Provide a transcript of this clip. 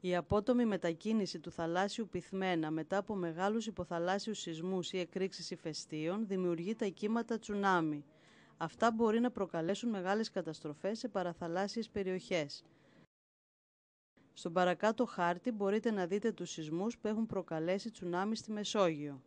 Η απότομη μετακίνηση του θαλάσσιου πυθμένα μετά από μεγάλους υποθαλάσσιους σεισμούς ή εκρήξεις ηφαιστείων δημιουργεί τα κύματα τσουνάμι. Αυτά μπορεί να προκαλέσουν μεγάλες καταστροφές σε παραθαλάσσιες περιοχές. Στον παρακάτω χάρτη μπορείτε να δείτε τους σεισμούς που έχουν προκαλέσει τσουνάμι στη Μεσόγειο.